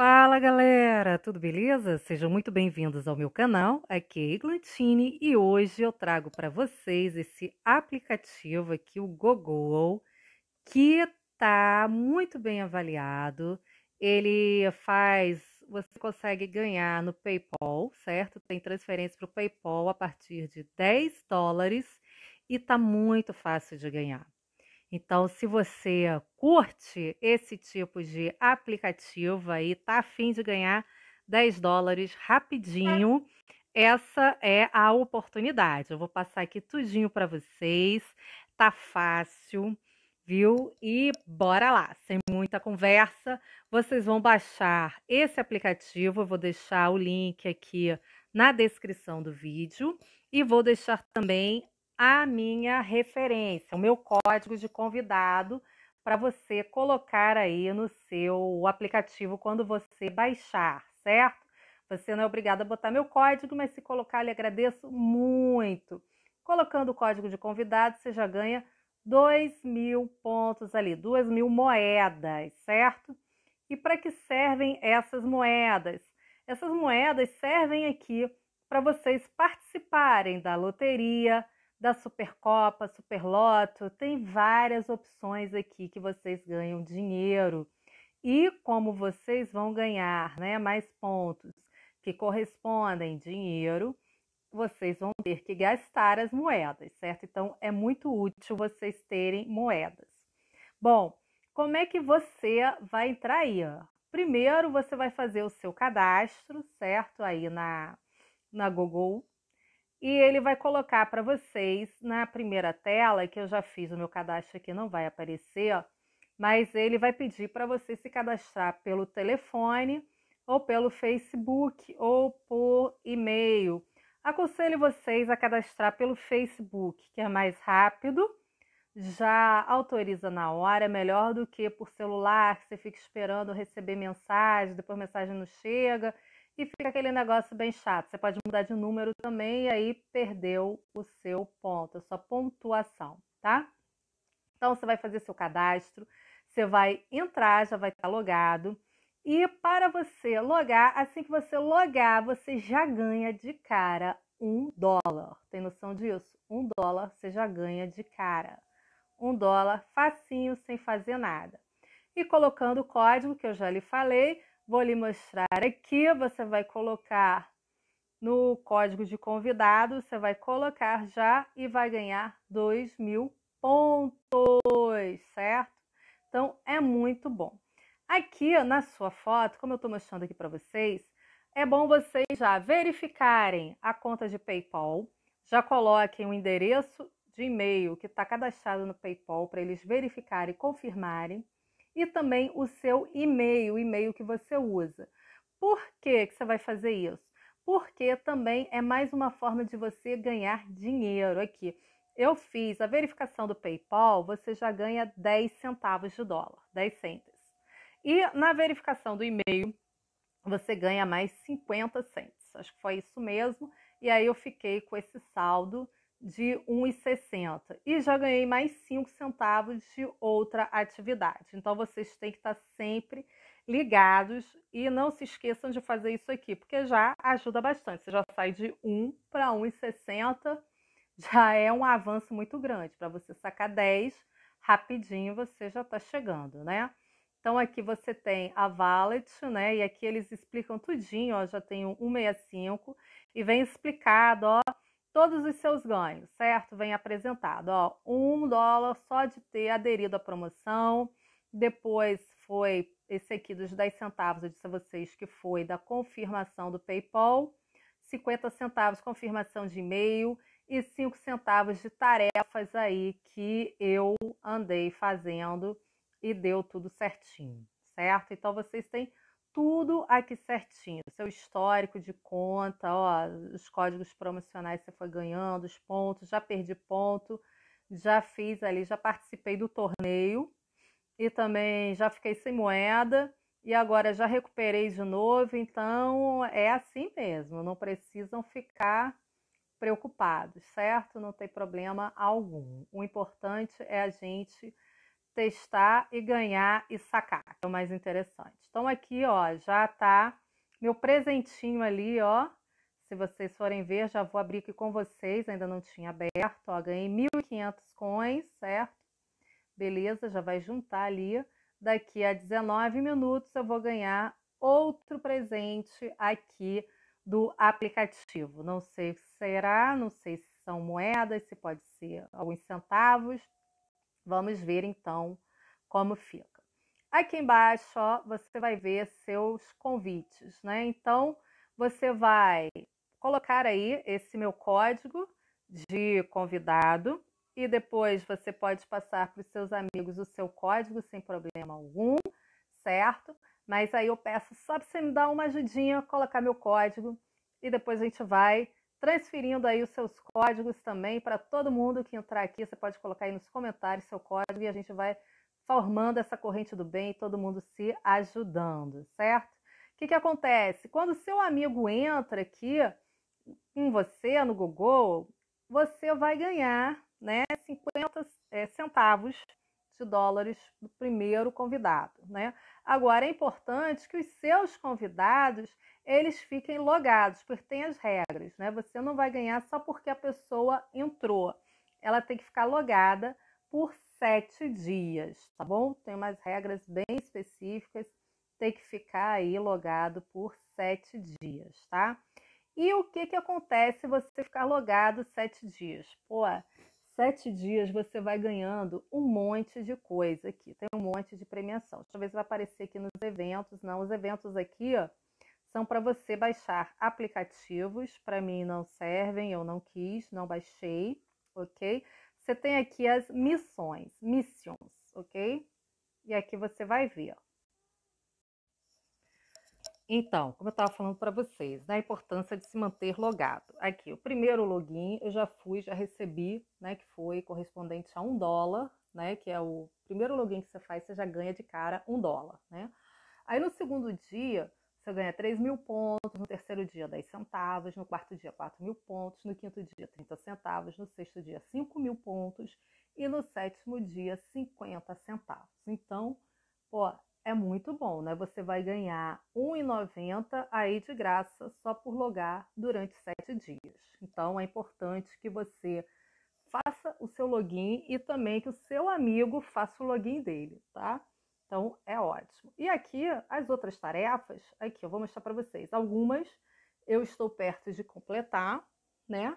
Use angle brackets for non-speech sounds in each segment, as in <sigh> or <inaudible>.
Fala galera, tudo beleza? Sejam muito bem-vindos ao meu canal, aqui é Iglantini e hoje eu trago para vocês esse aplicativo aqui, o Google, que tá muito bem avaliado. Ele faz, você consegue ganhar no PayPal, certo? Tem transferência para o PayPal a partir de 10 dólares e tá muito fácil de ganhar. Então, se você curte esse tipo de aplicativo aí, tá afim de ganhar 10 dólares rapidinho, essa é a oportunidade. Eu vou passar aqui tudinho para vocês. Tá fácil, viu? E bora lá, sem muita conversa, vocês vão baixar esse aplicativo. Eu vou deixar o link aqui na descrição do vídeo e vou deixar também a minha referência, o meu código de convidado para você colocar aí no seu aplicativo quando você baixar, certo? Você não é obrigado a botar meu código, mas se colocar, lhe agradeço muito. Colocando o código de convidado, você já ganha 2 mil pontos ali, 2 mil moedas, certo? E para que servem essas moedas? Essas moedas servem aqui para vocês participarem da loteria, da Supercopa, Superloto, tem várias opções aqui que vocês ganham dinheiro. E como vocês vão ganhar né, mais pontos que correspondem dinheiro, vocês vão ter que gastar as moedas, certo? Então é muito útil vocês terem moedas. Bom, como é que você vai entrar aí? Primeiro você vai fazer o seu cadastro, certo? Aí na, na Google e ele vai colocar para vocês na primeira tela, que eu já fiz o meu cadastro aqui, não vai aparecer, mas ele vai pedir para você se cadastrar pelo telefone ou pelo Facebook ou por e-mail. Aconselho vocês a cadastrar pelo Facebook, que é mais rápido, já autoriza na hora, melhor do que por celular, que você fica esperando receber mensagem, depois mensagem não chega e fica aquele negócio bem chato. Você pode mudar de número também e aí perdeu o seu ponto, a sua pontuação, tá? Então você vai fazer seu cadastro, você vai entrar, já vai estar logado. E para você logar, assim que você logar, você já ganha de cara um dólar. Tem noção disso? Um dólar você já ganha de cara. Um dólar facinho, sem fazer nada. E colocando o código que eu já lhe falei, Vou lhe mostrar aqui, você vai colocar no código de convidado, você vai colocar já e vai ganhar 2 mil pontos, certo? Então, é muito bom. Aqui na sua foto, como eu estou mostrando aqui para vocês, é bom vocês já verificarem a conta de PayPal, já coloquem o endereço de e-mail que está cadastrado no PayPal para eles verificarem e confirmarem e também o seu e-mail, o e-mail que você usa. Por que, que você vai fazer isso? Porque também é mais uma forma de você ganhar dinheiro aqui. Eu fiz a verificação do PayPal, você já ganha 10 centavos de dólar, 10 centes. E na verificação do e-mail, você ganha mais 50 centes. Acho que foi isso mesmo. E aí eu fiquei com esse saldo de 1,60 e já ganhei mais 5 centavos de outra atividade. Então vocês têm que estar sempre ligados e não se esqueçam de fazer isso aqui, porque já ajuda bastante. Você já sai de 1 para 1,60, já é um avanço muito grande. Para você sacar 10, rapidinho você já está chegando, né? Então aqui você tem a Valet, né? E aqui eles explicam tudinho, ó, já tem o 165 e vem explicado, ó, todos os seus ganhos, certo? Vem apresentado, ó, um dólar só de ter aderido à promoção, depois foi esse aqui dos 10 centavos, eu disse a vocês que foi da confirmação do PayPal, 50 centavos confirmação de e-mail e 5 centavos de tarefas aí que eu andei fazendo e deu tudo certinho, certo? Então vocês têm tudo aqui certinho. Seu histórico de conta, ó, os códigos promocionais você foi ganhando, os pontos, já perdi ponto, já fiz ali, já participei do torneio e também já fiquei sem moeda e agora já recuperei de novo. Então é assim mesmo, não precisam ficar preocupados, certo? Não tem problema algum. O importante é a gente testar e ganhar e sacar, que é o mais interessante. Então aqui, ó, já tá meu presentinho ali, ó. Se vocês forem ver, já vou abrir aqui com vocês, ainda não tinha aberto, ó, ganhei 1.500 coins, certo? Beleza, já vai juntar ali. Daqui a 19 minutos eu vou ganhar outro presente aqui do aplicativo. Não sei se será, não sei se são moedas, se pode ser alguns centavos, Vamos ver então como fica. Aqui embaixo, ó, você vai ver seus convites, né? Então, você vai colocar aí esse meu código de convidado e depois você pode passar para os seus amigos o seu código sem problema algum, certo? Mas aí eu peço só para você me dar uma ajudinha, colocar meu código e depois a gente vai transferindo aí os seus códigos também para todo mundo que entrar aqui. Você pode colocar aí nos comentários seu código e a gente vai formando essa corrente do bem e todo mundo se ajudando, certo? O que, que acontece? Quando seu amigo entra aqui em você, no Google, você vai ganhar né, 50 é, centavos de dólares do primeiro convidado, né? Agora é importante que os seus convidados eles fiquem logados, porque tem as regras, né? Você não vai ganhar só porque a pessoa entrou. Ela tem que ficar logada por sete dias, tá bom? Tem umas regras bem específicas, tem que ficar aí logado por sete dias, tá? E o que, que acontece se você ficar logado sete dias? Pô, sete dias você vai ganhando um monte de coisa aqui. Tem um monte de premiação. Deixa eu ver se vai aparecer aqui nos eventos. Não, os eventos aqui ó, são para você baixar aplicativos. Para mim não servem, eu não quis, não baixei, ok? Você tem aqui as missões, missions, ok? E aqui você vai ver, ó então, como eu estava falando para vocês, né, a importância de se manter logado. Aqui, o primeiro login eu já fui, já recebi, né, que foi correspondente a um dólar, né, que é o primeiro login que você faz, você já ganha de cara um dólar, né. Aí no segundo dia, você ganha 3 mil pontos, no terceiro dia 10 centavos, no quarto dia 4 mil pontos, no quinto dia 30 centavos, no sexto dia 5 mil pontos e no sétimo dia 50 centavos. Então, pô, é muito bom, né? Você vai ganhar R$ 1,90 aí de graça só por logar durante sete dias. Então é importante que você faça o seu login e também que o seu amigo faça o login dele, tá? Então é ótimo. E aqui as outras tarefas, aqui eu vou mostrar para vocês. Algumas eu estou perto de completar, né?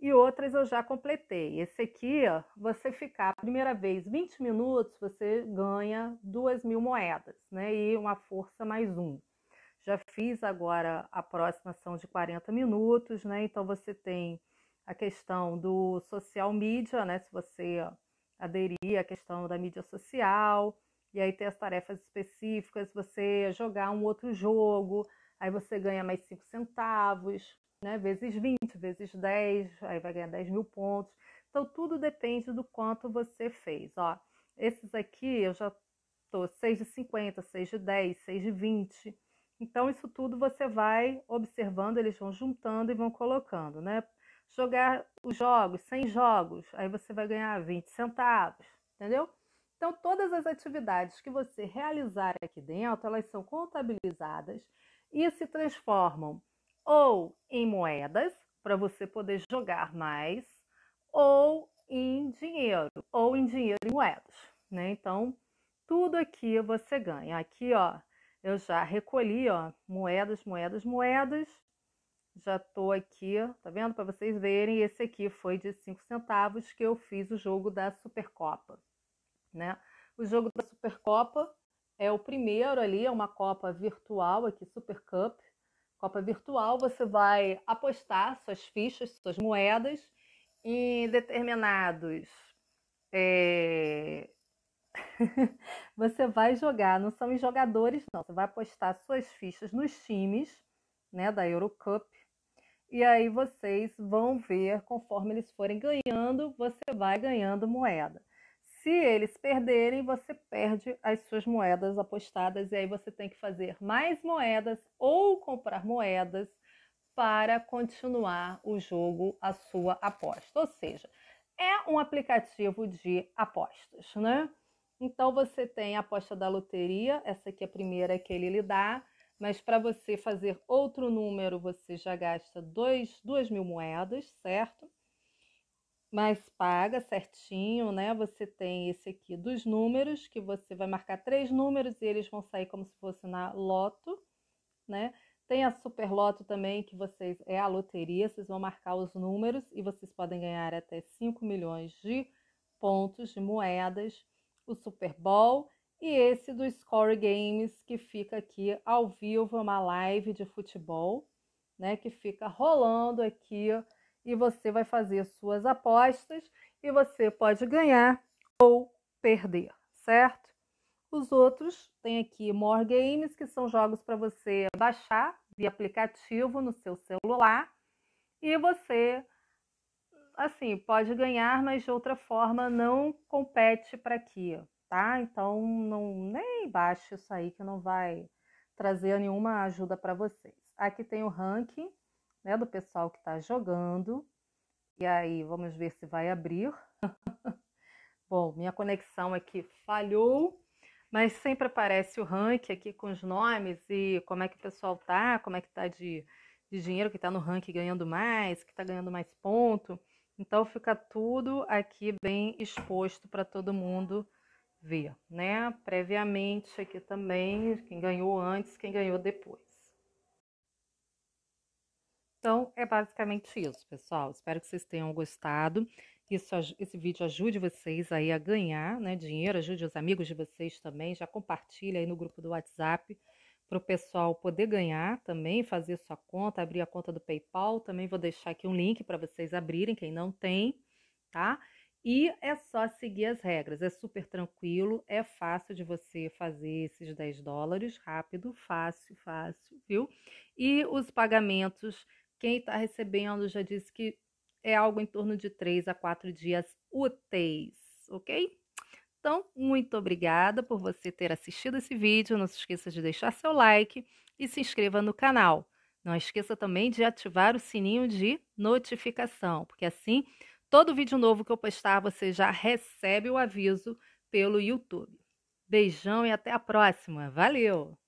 e outras eu já completei. Esse aqui, ó, você ficar a primeira vez 20 minutos, você ganha 2 mil moedas, né? E uma força mais um. Já fiz agora a próxima são de 40 minutos, né? Então você tem a questão do social media, né? Se você aderir à questão da mídia social, e aí tem as tarefas específicas, você jogar um outro jogo, aí você ganha mais 5 centavos, né? Vezes 20, vezes 10, aí vai ganhar 10 mil pontos. Então, tudo depende do quanto você fez. Ó, esses aqui eu já estou 6 de 50, 6 de 10, 6 de 20. Então, isso tudo você vai observando, eles vão juntando e vão colocando, né? Jogar os jogos, 100 jogos, aí você vai ganhar 20 centavos, entendeu? Então, todas as atividades que você realizar aqui dentro, elas são contabilizadas e se transformam ou em moedas para você poder jogar mais, ou em dinheiro, ou em dinheiro e moedas, né? Então, tudo aqui você ganha. Aqui, ó, eu já recolhi, ó, moedas, moedas, moedas. Já tô aqui, tá vendo? Para vocês verem, esse aqui foi de 5 centavos que eu fiz o jogo da Supercopa, né? O jogo da Supercopa é o primeiro ali, é uma copa virtual aqui, Super Cup, Copa virtual, você vai apostar suas fichas, suas moedas em determinados. É... <laughs> você vai jogar, não são em jogadores, não. Você vai apostar suas fichas nos times né, da Eurocup. E aí vocês vão ver, conforme eles forem ganhando, você vai ganhando moeda. Se eles perderem, você perde as suas moedas apostadas e aí você tem que fazer mais moedas ou comprar moedas para continuar o jogo, a sua aposta. Ou seja, é um aplicativo de apostas, né? Então você tem a aposta da loteria, essa aqui é a primeira que ele lhe dá, mas para você fazer outro número você já gasta dois, duas mil moedas, certo? mas paga certinho, né? Você tem esse aqui dos números, que você vai marcar três números e eles vão sair como se fosse na loto, né? Tem a super loto também, que vocês é a loteria, vocês vão marcar os números e vocês podem ganhar até 5 milhões de pontos de moedas, o Super Bowl e esse do Score Games, que fica aqui ao vivo, é uma live de futebol, né? Que fica rolando aqui e você vai fazer suas apostas e você pode ganhar ou perder, certo? Os outros tem aqui More Games, que são jogos para você baixar de aplicativo no seu celular e você assim, pode ganhar, mas de outra forma não compete para aqui, tá? Então não nem baixe isso aí que não vai trazer nenhuma ajuda para vocês. Aqui tem o ranking né, do pessoal que está jogando. E aí, vamos ver se vai abrir. <laughs> Bom, minha conexão aqui falhou, mas sempre aparece o ranking aqui com os nomes e como é que o pessoal tá, como é que tá de, de dinheiro, que está no ranking ganhando mais, que está ganhando mais ponto. Então fica tudo aqui bem exposto para todo mundo ver, né? Previamente aqui também, quem ganhou antes, quem ganhou depois. Então, é basicamente isso, pessoal. Espero que vocês tenham gostado. Isso, esse vídeo ajude vocês aí a ganhar né, dinheiro, ajude os amigos de vocês também. Já compartilha aí no grupo do WhatsApp para o pessoal poder ganhar também, fazer sua conta, abrir a conta do PayPal. Também vou deixar aqui um link para vocês abrirem, quem não tem, tá? E é só seguir as regras, é super tranquilo, é fácil de você fazer esses 10 dólares, rápido, fácil, fácil, viu? E os pagamentos quem está recebendo já disse que é algo em torno de três a quatro dias úteis, ok? Então, muito obrigada por você ter assistido esse vídeo. Não se esqueça de deixar seu like e se inscreva no canal. Não esqueça também de ativar o sininho de notificação, porque assim todo vídeo novo que eu postar você já recebe o aviso pelo YouTube. Beijão e até a próxima. Valeu!